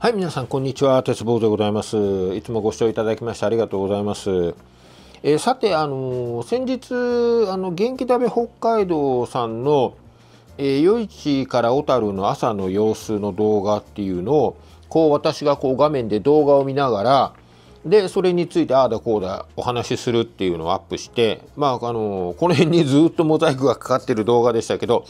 はい、皆さん、こんにちは。鉄棒でございます。いつもご視聴いただきましてありがとうございます。えー、さて、あのー、先日、あの、元気食べ北海道さんの、えー、夜市から小樽の朝の様子の動画っていうのを、こう、私がこう、画面で動画を見ながら、で、それについて、ああだこうだ、お話しするっていうのをアップして、まあ、あのー、この辺にずっとモザイクがかかってる動画でしたけど、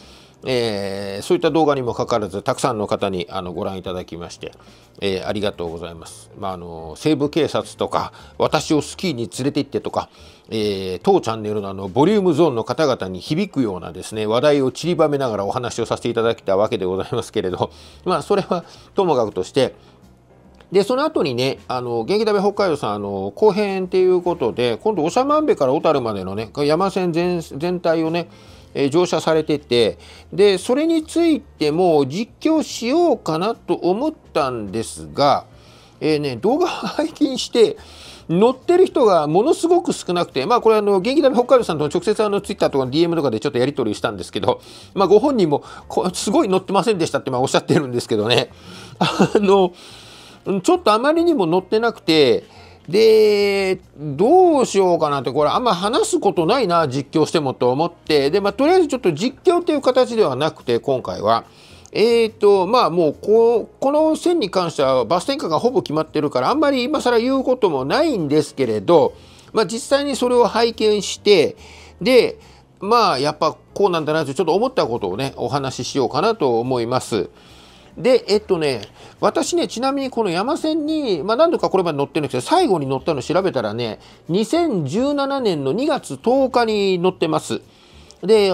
えー、そういった動画にもかかわらずたくさんの方にあのご覧いただきまして、えー、ありがとうございます、まあ、あの西部警察とか私をスキーに連れて行ってとか、えー、当チャンネルのあのボリュームゾーンの方々に響くようなですね話題を散りばめながらお話をさせていただきたわけでございますけれど、まあ、それはともかくとしてでその後にねあの元気食べ北海道さんあの後編っていうことで今度長万部から小樽までのね山線全全体をねえ乗車されててでそれについても実況しようかなと思ったんですが、えーね、動画を拝見して乗ってる人がものすごく少なくて、まあこれあの、元気旅北海道さんと直接あの、ツイッターとか DM とかでちょっとやり取りしたんですけど、まあご本人も、すごい乗ってませんでしたってまあおっしゃってるんですけどね、あの、ちょっとあまりにも乗ってなくて、で、どうしようかなって、これあんま話すことないな、実況してもと思って、で、まあ、とりあえずちょっと実況っていう形ではなくて、今回は、えーと、まあもうこ、この線に関してはバス転換がほぼ決まってるから、あんまり今更言うこともないんですけれど、まあ実際にそれを拝見して、で、まあやっぱこうなんだなってちょっと思ったことをね、お話ししようかなと思います。で、えっとね、私ね、ちなみにこの山線に、まあ、何度かこれまで乗ってるんですけど、最後に乗ったの調べたらね、2017年の2月10日に乗ってます。で、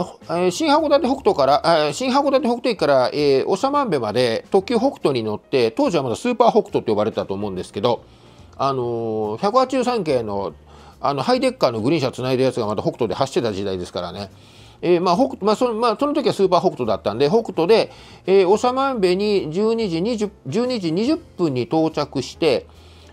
新函館北斗から、新函館北斗駅から、えー、長万部まで特急北斗に乗って、当時はまだスーパー北斗って呼ばれてたと思うんですけど、あのー、183系のあのハイデッカーのグリーン車つないだやつがまた北斗で走ってた時代ですからね。えー、まあ北まあそのまあ、その時はスーパー北斗だったんで北斗で、えー、長万部に12時 ,20 12時20分に到着して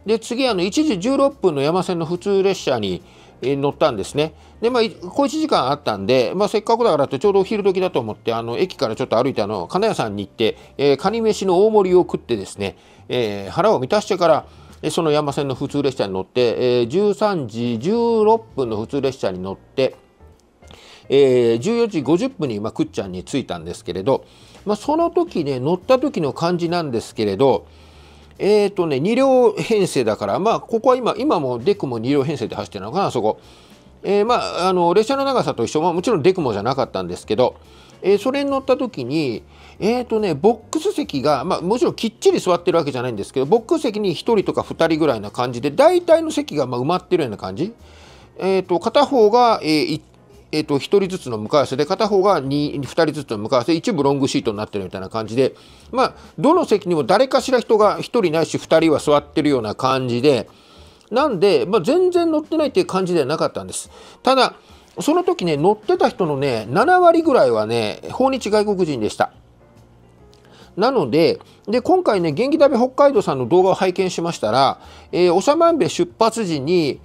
で次あの1時16分の山線の普通列車に、乗ったんですねでまあ小1時間あったんで、まあ、せっかくだからってちょうどお昼時だと思ってあの駅からちょっと歩いてあの金屋さんに行って、えー、カニ飯の大盛りを食ってですね、えー、腹を満たしてからその山線の普通列車に乗って、えー、13時16分の普通列車に乗って。えー、14時50分に、まあ、くっちゃんに着いたんですけれど、まあ、その時ね乗った時の感じなんですけれどえー、とね2両編成だからまあここは今今もデクも2両編成で走ってるのかなそこ。えー、まあ、あの列車の長さと一緒、まあ、もちろんデクモじゃなかったんですけど、えー、それに乗った時に、えーとね、ボックス席が、まあ、もちろんきっちり座ってるわけじゃないんですけどボックス席に1人とか2人ぐらいな感じで大体の席がま埋まってるような感じ、えーと、片方が、えー、えーと、1人ずつの向かい合わせで片方が 2, 2人ずつの向かい合わせ一部ロングシートになってるみたいな感じでまあどの席にも誰かしら人が1人ないし2人は座ってるような感じでなんで、まあ、全然乗ってないっていう感じではなかったんです。ただその時ね乗ってた人のね7割ぐらいはね訪日外国人でした。なのでで今回ね元気旅北海道さんの動画を拝見しましたら、えー、長万部出発時に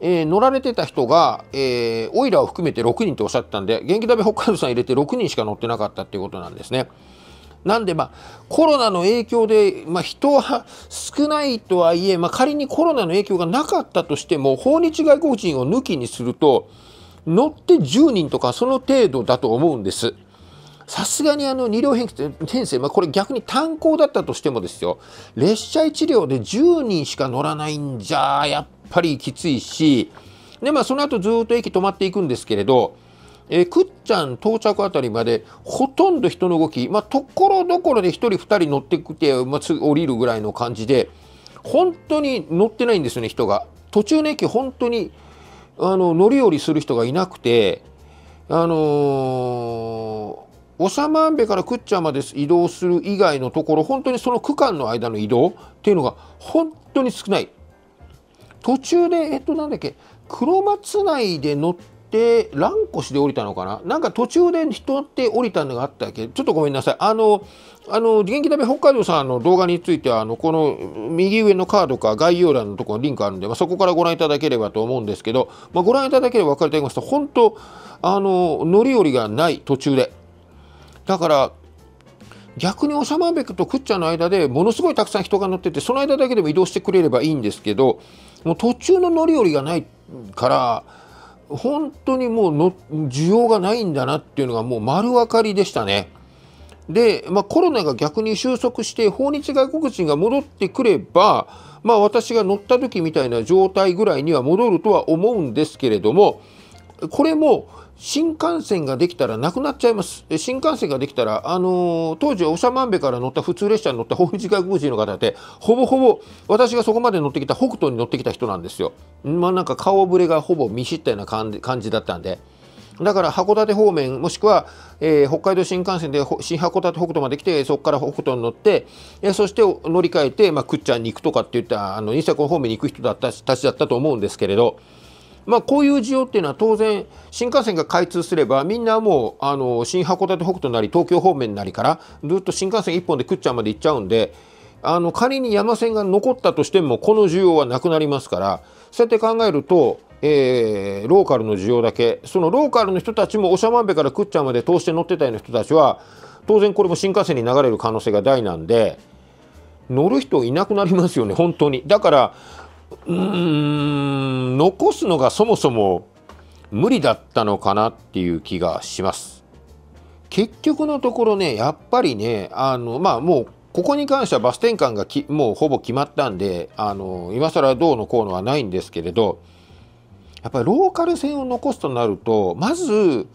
えー、乗られてた人が、えー、オイラを含めて6人とおっしゃったんで、元気だべ北海道さん入れて6人しか乗ってなかったっていうことなんですね。なんで、まあ、コロナの影響で、まあ、人は少ないとはいえ、まあ、仮にコロナの影響がなかったとしても、訪日外国人を抜きにすると、乗って10人とかその程度だと思うんです。さすがにあの2両編成、まあ、これ逆に単行だったとしてもですよ列車1両で10人しか乗らないんじゃやっぱりきついし、で、まあ、その後ずっと駅止まっていくんですけれど、えー、くっちゃん到着あたりまでほとんど人の動き、まあ、ところどころで1人2人乗ってきて、まあ、降りるぐらいの感じで本当に乗ってないんですよね人が途中の駅本当にあの乗り降りする人がいなくてあのー、長万部からくっちゃんまで移動する以外のところ本当にその区間の間の移動っていうのが本当に少ない途中で、えっと、なんだっけ、黒松内で乗って、蘭越で降りたのかななんか途中で人って降りたのがあったっけちょっとごめんなさい。あの、あの、元気旅北海道さんの動画については、あの、この右上のカードか概要欄のところにリンクあるんで、まあ、そこからご覧いただければと思うんですけど、まあ、ご覧いただければ分かりたいますと本当、あの、乗り降りがない途中で。だから、逆にオシャマンベクとクッチャの間でものすごいたくさん人が乗っててその間だけでも移動してくれればいいんですけどもう途中の乗り降りがないから本当にもうの需要がないんだなっていうのがもう丸分かりでしたね。で、まあ、コロナが逆に収束して訪日外国人が戻ってくれば、まあ、私が乗った時みたいな状態ぐらいには戻るとは思うんですけれどもこれも新幹線ができたらなくなっちゃいます。新幹線ができたら、あのー、当時、長万部から乗った普通列車に乗った法日外国人の方って、ほぼほぼ私がそこまで乗ってきた北斗に乗ってきた人なんですよ。まあなんか顔ぶれがほぼ見知ったような感じ感じだったんで。だから函館方面もしくは、えー、北海道新幹線で新函館北斗まで来てそこから北斗に乗って、えー、そして乗り換えて、まあ、くっちゃんに行くとかっていったあのニセ方面に行く人だったたちだったと思うんですけれど。まあ、こういう需要っていうのは当然新幹線が開通すればみんなもうあの新函館北斗なり東京方面なりからずっと新幹線1本で倶知安まで行っちゃうんであの仮に山線が残ったとしてもこの需要はなくなりますからそうやって考えると、えー、ローカルの需要だけそのローカルの人たちも長万部から倶知安まで通して乗ってたような人たちは当然これも新幹線に流れる可能性が大なんで乗る人いなくなりますよね本当に。だからうーん残すのがそもそも無理だったのかなっていう気がします。結局のところねやっぱりねあのまあもうここに関してはバス転換がもうほぼ決まったんであの今更どうのこうのはないんですけれどやっぱりローカル線を残すとなるとまず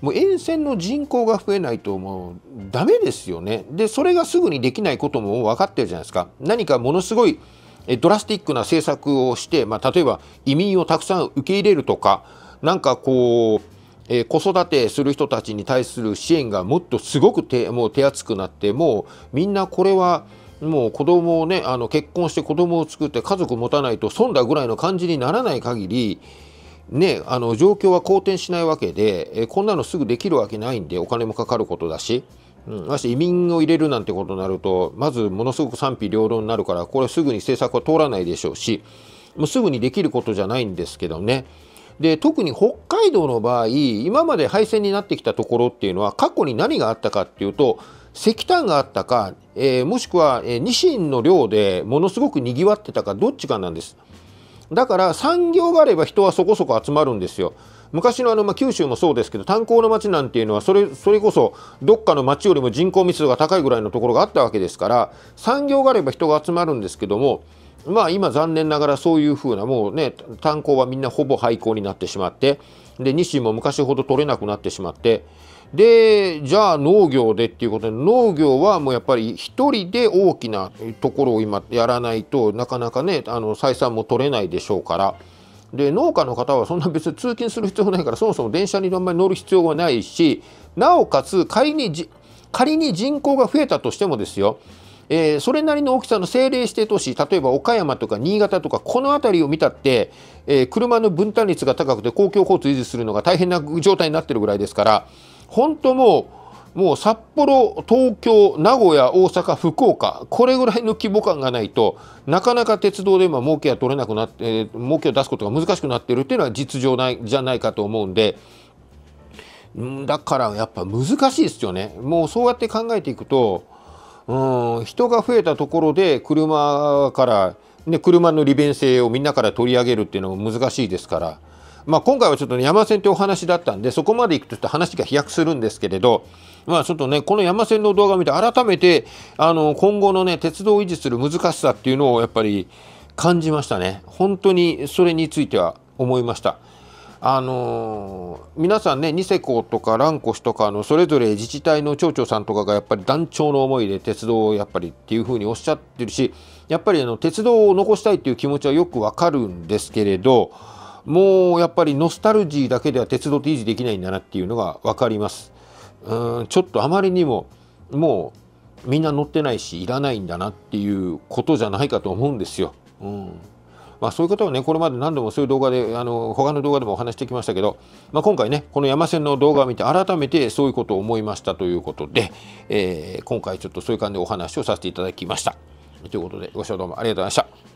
もう沿線の人口が増えないともうダメですよね。でそれがすぐにできないことも分かってるじゃないですか。何かものすごいドラスティックな政策をして、まあ、例えば移民をたくさん受け入れるとかなんかこうえー、子育てする人たちに対する支援がもっとすごく手もう手厚くなってもうみんなこれはもう子供をねあの結婚して子供を作って家族持たないと損だぐらいの感じにならない限りねあの状況は好転しないわけで、えー、こんなのすぐできるわけないんでお金もかかることだしうん、まして移民を入れるなんてことになるとまずものすごく賛否両論になるからこれすぐに政策は通らないでしょうしもうすぐにできることじゃないんですけどね。で特に北海道の場合今まで廃線になってきたところっていうのは過去に何があったかっていうと石炭があったか、えー、もしくは、えー、ニシンの量でものすごくにぎわってたかどっちかなんですだから産業があれば人はそこそこ集まるんですよ昔のあの、まあ、九州もそうですけど炭鉱の町なんていうのはそれそれこそどっかの町よりも人口密度が高いぐらいのところがあったわけですから産業があれば人が集まるんですけどもまあ今残念ながらそういうふうなもうね炭鉱はみんなほぼ廃校になってしまってでニシンも昔ほど取れなくなってしまってでじゃあ農業でっていうことで農業はもうやっぱり一人で大きなところを今やらないとなかなかねあの採算も取れないでしょうから。で農家の方はそんな別に通勤する必要ないからそもそも電車にあんまり乗る必要がないしなおかつ仮にじ仮に人口が増えたとしてもですよえー、それなりの大きさの政令指定都市例えば岡山とか新潟とかこの辺りを見たって、えー、車の分担率が高くて公共交通維持するのが大変な状態になってるぐらいですから本当もうもう札幌東京名古屋大阪福岡これぐらいの規模感がないとなかなか鉄道で今儲けは取れなくなって、えー、儲けを出すことが難しくなっているっていうのは実情ないじゃないかと思うんでだからやっぱ難しいですよね。もうそうやって考えていくとうん人が増えたところで車から、ね、車の利便性をみんなから取り上げるっていうのも難しいですから。まあ、今回はちょっと、ね、山線ってお話だったんでそこまでいくとちょっと話が飛躍するんですけれど、まあ、ちょっとねこの山線の動画を見て改めてあの今後のね鉄道を維持する難しさっていうのをやっぱり感じましたね本当にそれについては思いました。あのー、皆さんねニセコとか蘭越とかのそれぞれ自治体の町長さんとかがやっぱり団長の思いで鉄道をやっぱりっていうふうにおっしゃってるしやっぱりあの鉄道を残したいっていう気持ちはよくわかるんですけれどもうやっぱりノスタルジーだけでは鉄道って維持できないんだなっていうのが分かります。うんちょっとあまりにももうみんな乗ってないしいらないんだなっていうことじゃないかと思うんですよ。うんまあ、そういうことねこれまで何度もそういう動画であの他の動画でもお話してきましたけど、まあ、今回ねこの山線の動画を見て改めてそういうことを思いましたということで、えー、今回ちょっとそういう感じでお話をさせていただきました。ということでご視聴どうもありがとうございました。